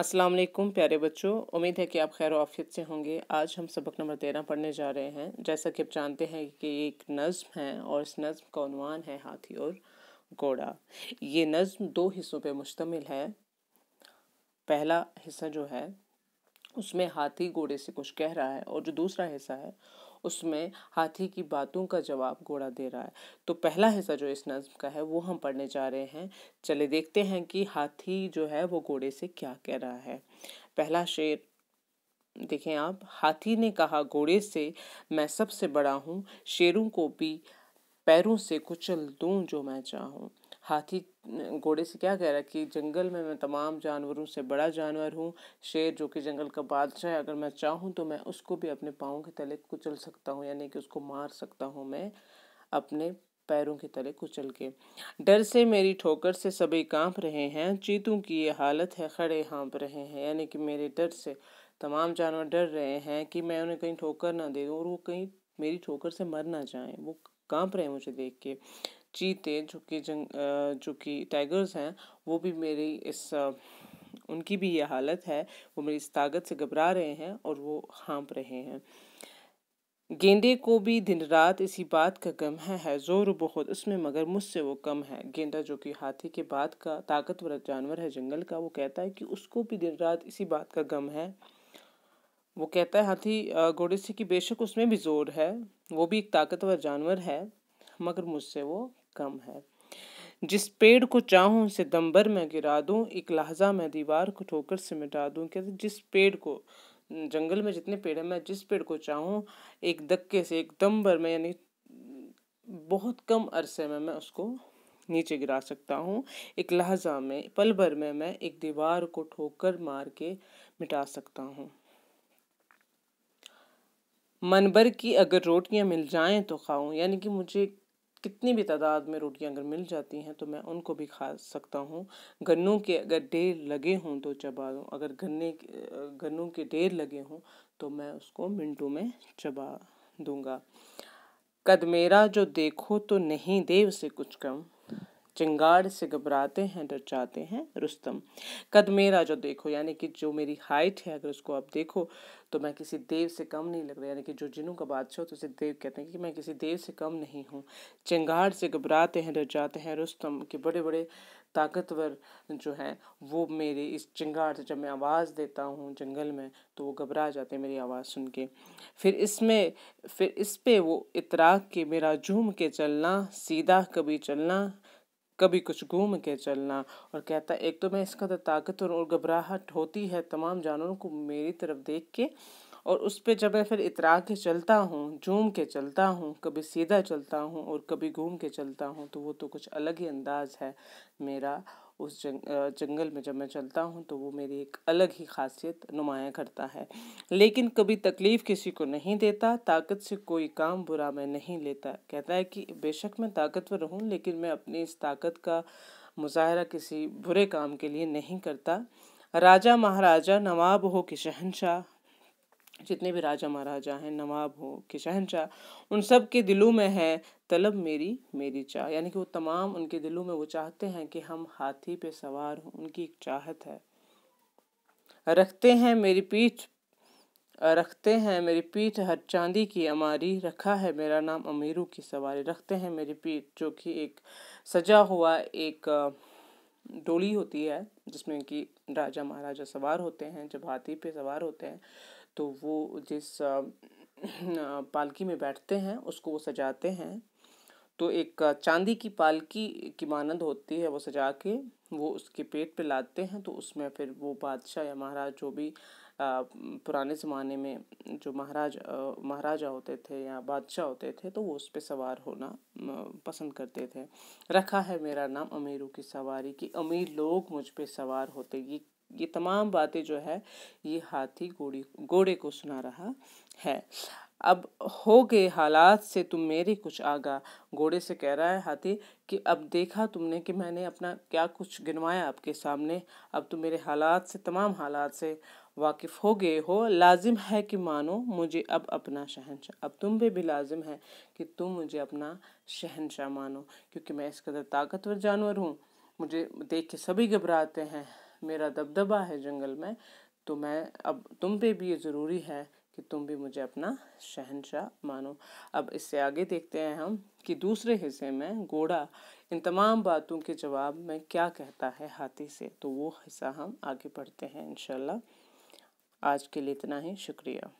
अस्सलाम वालेकुम प्यारे बच्चों उम्मीद है कि आप खैर आफियत से होंगे आज हम सबक नंबर तेरह पढ़ने जा रहे हैं जैसा कि आप जानते हैं कि एक नज़म है और इस नज़म का अनवान है हाथी और घोड़ा ये नज़म दो हिस्सों पर मुश्तमिल है पहला हिस्सा जो है उसमें हाथी घोड़े से कुछ कह रहा है और जो दूसरा हिस्सा है उसमें हाथी की बातों का जवाब घोड़ा दे रहा है तो पहला हिस्सा जो इस नज़म का है वो हम पढ़ने जा रहे हैं चले देखते हैं कि हाथी जो है वो घोड़े से क्या कह रहा है पहला शेर देखें आप हाथी ने कहा घोड़े से मैं सबसे बड़ा हूँ शेरों को भी पैरों से कुचल दूँ जो मैं चाहूँ हाथी घोड़े से क्या कह रहा है कि जंगल में मैं तमाम जानवरों से बड़ा जानवर हूँ शेर जो कि जंगल का बादशाह है अगर मैं चाहूँ तो मैं उसको भी अपने पाँव के तले कुचल सकता हूँ यानी कि उसको मार सकता हूँ मैं अपने पैरों के तले कुचल के डर से मेरी ठोकर से सभी कांप रहे हैं चीतों की ये हालत है खड़े हाँप रहे हैं यानी कि मेरे डर से तमाम जानवर डर रहे हैं कि मैं उन्हें कहीं ठोकर ना दे दूँ और वो कहीं मेरी ठोकर से मर ना जाएं वो कांप रहे हैं मुझे देख के चीते जो कि जंग जो कि टाइगर्स हैं वो भी मेरी इस उनकी भी ये हालत है वो मेरी इस ताकत से घबरा रहे हैं और वो हाँप रहे हैं गेंदे को भी दिन रात इसी बात का गम है, है जोर बहुत उसमें मगर मुझसे वो कम है गेंदा जो कि हाथी के बाद का ताकतवर जानवर है जंगल का वो कहता है कि उसको भी दिन रात इसी बात का गम है वो कहता है हाथी घोड़े से कि बेशक उसमें भी जोर है वो भी एक ताकतवर जानवर है मगर मुझसे वो कम है जिस पेड़ को चाहूँ उसे दम्बर में गिरा दूँ एक लहजा में दीवार को ठोकर से मिटा दूँ कहते जिस पेड़ को जंगल में जितने पेड़ हैं मैं जिस पेड़ को चाहूँ एक धक्के से एक दम्बर में यानी बहुत कम अरसे में मैं उसको नीचे गिरा सकता हूँ एक लहजा में पल भर में मैं एक दीवार को ठोकर मार के मिटा सकता हूँ मनबर की अगर रोटियाँ मिल जाएं तो खाऊं यानी कि मुझे कितनी भी तादाद में रोटियां अगर मिल जाती हैं तो मैं उनको भी खा सकता हूँ गन्नों के अगर ढेर लगे हों तो चबा लूँ अगर गन्ने गन्नों के ढेर लगे हों तो मैं उसको मिनटों में चबा दूँगा कदमेरा जो देखो तो नहीं देव से कुछ कम चिंगाड़ से घबराते हैं डर जाते हैं रुस्तम कद मेरा जो देखो यानी कि जो मेरी हाइट है अगर उसको आप देखो तो मैं किसी देव से कम नहीं लग रहा यानी कि जो जिनों का बादशाह तो उसे देव कहते हैं कि मैं किसी देव से कम नहीं हूँ चिंगाड़ से घबराते हैं डर जाते हैं रुस्तम के बड़े बड़े ताकतवर जो हैं वो मेरे इस चिंगाड़ से जब मैं आवाज़ देता हूँ जंगल में तो वो घबरा जाते हैं मेरी आवाज़ सुन के फिर इसमें फिर इस पे वो इतराक के मेरा झूम के चलना सीधा कभी चलना कभी कुछ घूम के चलना और कहता एक तो मैं इसका तो ताकत और घबराहट होती है तमाम जानवरों को मेरी तरफ देख के और उस पर जब मैं फिर इतरा के चलता हूँ झूम के चलता हूँ कभी सीधा चलता हूँ और कभी घूम के चलता हूँ तो वो तो कुछ अलग ही अंदाज़ है मेरा उस जंग जंगल में जब मैं चलता हूँ तो वो मेरी एक अलग ही खासियत नुमाया करता है लेकिन कभी तकलीफ़ किसी को नहीं देता ताकत से कोई काम बुरा मैं नहीं लेता कहता है कि बेशक मैं ताकतवर हूँ लेकिन मैं अपनी इस ताकत का मुजाहरा किसी बुरे काम के लिए नहीं करता राजा महाराजा नवाब हो कि शहनशाह जितने भी राजा महाराजा हैं नवाब हो कि शहनशाह उन सब के दिलों में है तलब मेरी मेरी चाह यानी कि वो तमाम उनके दिलों में वो चाहते हैं कि हम हाथी पे सवार हों उनकी एक चाहत है रखते हैं मेरी पीठ रखते हैं मेरी पीठ हर चांदी की अमारी रखा है मेरा नाम अमीरों की सवारी रखते हैं मेरी पीठ जो कि एक सजा हुआ एक डोली होती है जिसमें कि राजा महाराजा सवार होते हैं जब हाथी पे सवार होते हैं तो वो जिस पालकी में बैठते हैं उसको वो सजाते हैं तो एक चांदी की पालकी की मानंद होती है वो सजा के वो उसके पेट पे लाते हैं तो उसमें फिर वो बादशाह या महाराज जो भी पुराने ज़माने में जो महाराज महाराजा होते थे या बादशाह होते थे तो वो उस पर सवार होना पसंद करते थे रखा है मेरा नाम अमीरों की सवारी कि अमीर लोग मुझ पर सवार होते ये ये तमाम बातें जो है ये हाथी घोड़ी घोड़े को सुना रहा है अब हो गए हालात से तुम मेरे कुछ आगा घोड़े से कह रहा है हाथी कि अब देखा तुमने कि मैंने अपना क्या कुछ गिनवाया आपके सामने अब तुम तो मेरे हालात से तमाम हालात से वाकिफ़ हो गए हो लाजिम है कि मानो मुझे अब अपना शहनशाह अब तुम पे भी लाजिम है कि तुम मुझे अपना शहनशाह मानो क्योंकि मैं इस कदर ताकतवर जानवर हूँ मुझे देख के सभी घबराते हैं मेरा दबदबा है जंगल में तो मैं अब तुम पे भी ये ज़रूरी है कि तुम भी मुझे अपना शहनशाह मानो अब इससे आगे देखते हैं हम कि दूसरे हिस्से में घोड़ा इन तमाम बातों के जवाब में क्या कहता है हाथी से तो वो हिस्सा हम आगे बढ़ते हैं इन आज के लिए इतना ही शुक्रिया